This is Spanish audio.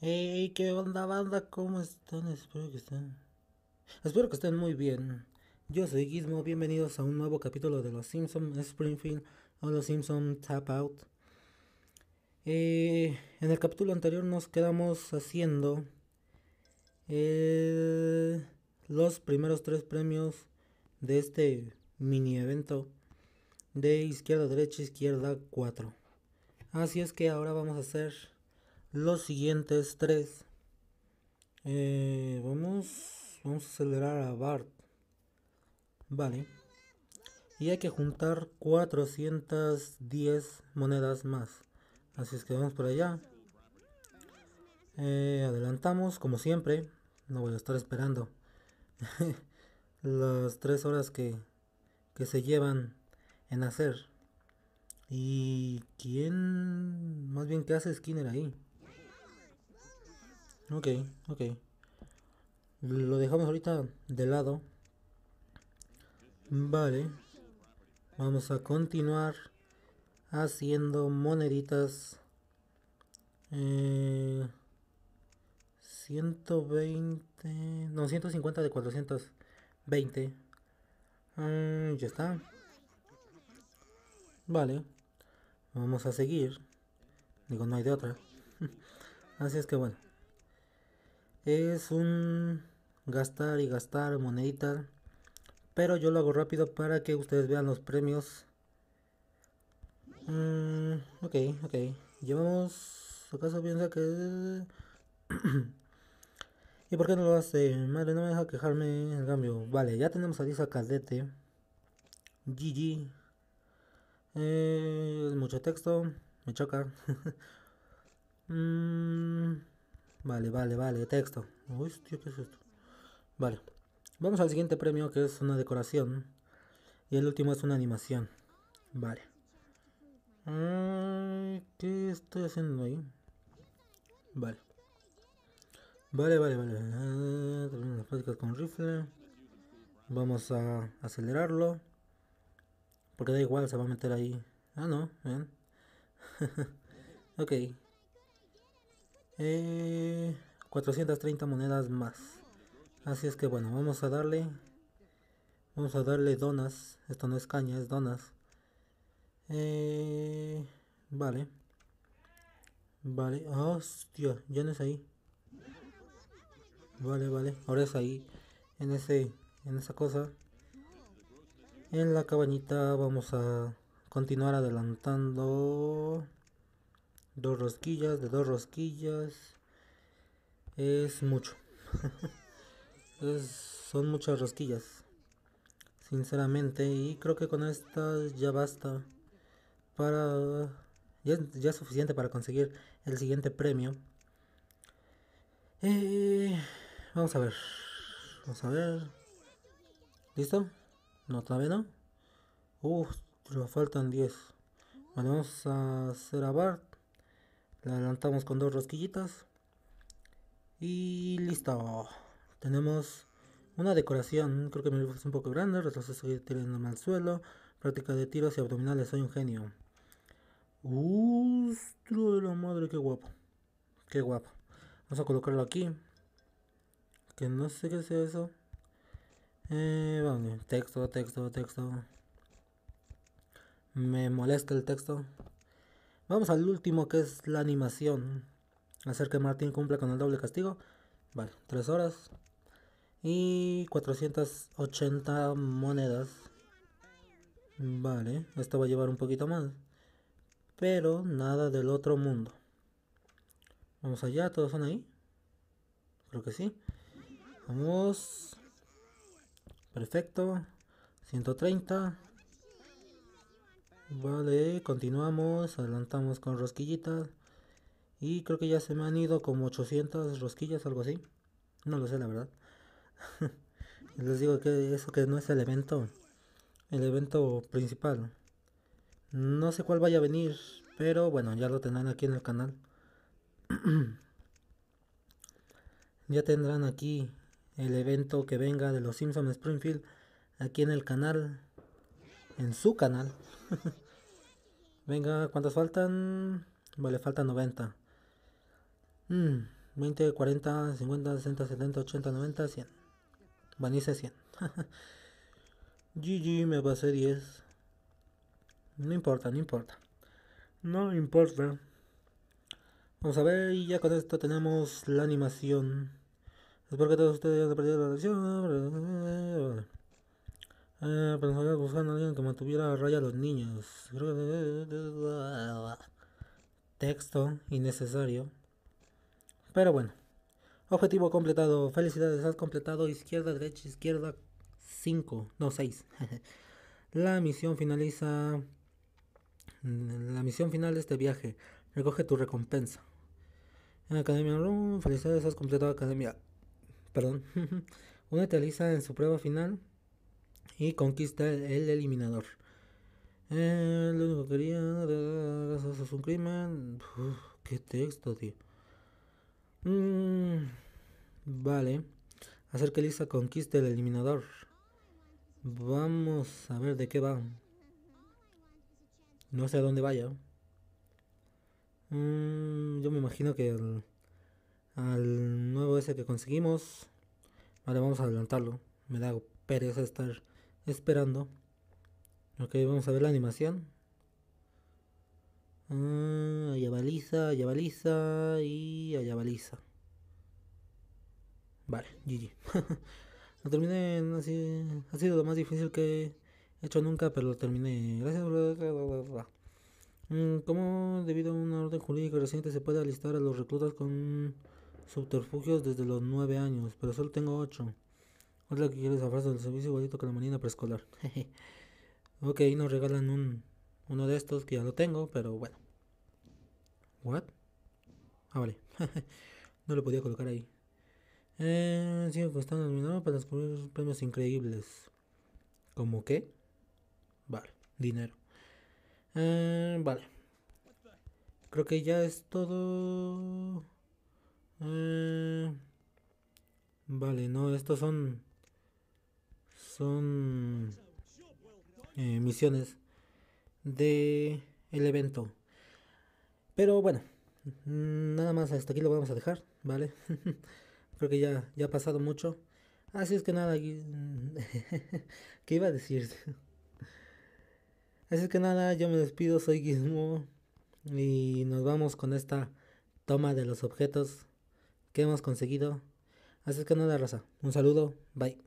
Hey, qué onda, banda, ¿cómo están? Espero que estén. Espero que estén muy bien. Yo soy Gizmo, bienvenidos a un nuevo capítulo de Los Simpson Springfield o Los Simpson Tap Out. Eh, en el capítulo anterior nos quedamos haciendo eh, los primeros tres premios de este mini evento de izquierda, derecha, izquierda 4. Así es que ahora vamos a hacer los siguientes tres. Eh, vamos, a acelerar a Bart. Vale. Y hay que juntar 410 monedas más. Así es que vamos por allá. Eh, adelantamos, como siempre. No voy a estar esperando las tres horas que, que se llevan en hacer. ¿Y quién? Más bien, ¿qué hace Skinner ahí? Ok, ok. Lo dejamos ahorita de lado. Vale. Vamos a continuar haciendo moneditas. 120... Eh, no, 150 de 420. Mm, ya está. Vale. Vamos a seguir. Digo, no hay de otra. Así es que bueno es un gastar y gastar monedita Pero yo lo hago rápido para que ustedes vean los premios. Mm, ok, ok. Llevamos... ¿Acaso piensa que...? ¿Y por qué no lo hace? Madre, no me deja quejarme en cambio. Vale, ya tenemos a Lisa Caldete. GG. Es eh, mucho texto. Me choca. mm, Vale, vale, vale, texto. Uy, tío, ¿qué es esto? Vale. Vamos al siguiente premio que es una decoración. Y el último es una animación. Vale. ¿Qué estoy haciendo ahí? Vale. Vale, vale, vale. Ah, Tenemos las con rifle. Vamos a acelerarlo. Porque da igual, se va a meter ahí. Ah, no, ven. ok eh, 430 monedas más así es que bueno vamos a darle vamos a darle donas esto no es caña es donas eh, vale vale hostia ya no es ahí vale vale ahora es ahí en ese en esa cosa en la cabañita vamos a continuar adelantando dos rosquillas, de dos rosquillas. Es mucho. son muchas rosquillas. Sinceramente. Y creo que con estas ya basta. Para... Ya, es suficiente para conseguir el siguiente premio. Eh, vamos a ver. Vamos a ver. ¿Listo? No, todavía no. Uf, nos faltan 10. Bueno, vamos a hacer a la adelantamos con dos rosquillitas. Y listo. Tenemos una decoración. Creo que mi rifle es un poco grande. Retroceso tirando al suelo. Práctica de tiros y abdominales. Soy un genio. Ustro de la madre, qué guapo. Qué guapo. Vamos a colocarlo aquí. Que no sé qué es eso. Eh, vamos, texto, texto, texto. Me molesta el texto. Vamos al último que es la animación. Hacer que Martín cumpla con el doble castigo. Vale, 3 horas. Y 480 monedas. Vale, esto va a llevar un poquito más. Pero nada del otro mundo. Vamos allá, todos son ahí. Creo que sí. Vamos. Perfecto. 130. Vale, continuamos, adelantamos con rosquillitas. Y creo que ya se me han ido como 800 rosquillas, algo así. No lo sé, la verdad. Les digo que eso que no es el evento, el evento principal. No sé cuál vaya a venir, pero bueno, ya lo tendrán aquí en el canal. ya tendrán aquí el evento que venga de los Simpson Springfield aquí en el canal, en su canal. Venga, ¿cuántas faltan? Vale, faltan 90. 20, 40, 50, 60, 70, 80, 90, 100. Vanice 100. GG, me pasé 10. No importa, no importa. No importa. Vamos a ver, y ya con esto tenemos la animación. Espero que todos ustedes hayan aprendido la lección. Eh, pensaba que a alguien que mantuviera a raya a los niños. Texto innecesario. Pero bueno. Objetivo completado. Felicidades, has completado izquierda, derecha, izquierda 5, no 6. la misión finaliza. La misión final de este viaje. Recoge tu recompensa. En Academia Room, felicidades, has completado Academia. Perdón. Únete a en su prueba final y conquista el eliminador. Eh, lo único que quería es un crimen. qué texto, tío. Mm, vale. Hacer que Lisa conquiste el eliminador. Vamos a ver de qué va. No sé a dónde vaya. Mm, yo me imagino que al nuevo ese que conseguimos. vale, vamos a adelantarlo. Me da pereza estar esperando. Ok, vamos a ver la animación. Ah, allá baliza, allá baliza y allá baliza. Vale, GG. lo terminé, así, ha sido lo más difícil que he hecho nunca, pero lo terminé. Gracias. Mm, ¿Cómo, debido a una orden jurídica reciente, se puede alistar a los reclutas con subterfugios desde los 9 años? Pero solo tengo 8. Otra que quieres abrazar del servicio igualito que la marina preescolar. ok, nos regalan un, uno de estos que ya lo tengo, pero bueno. ¿What? Ah, vale. no lo podía colocar ahí. Eh, sigo costando para descubrir premios increíbles. ¿Como qué? Vale, dinero. Eh, vale. Creo que ya es todo. Eh, vale, no, estos son son eh, misiones de el evento. Pero bueno, nada más hasta aquí lo vamos a dejar, ¿vale? Creo que ya, ya ha pasado mucho. Así es que nada, ¿qué iba a decir? Así es que nada, yo me despido, soy Gizmo y nos vamos con esta toma de los objetos que hemos conseguido. Así es que nada, raza. Un saludo, bye.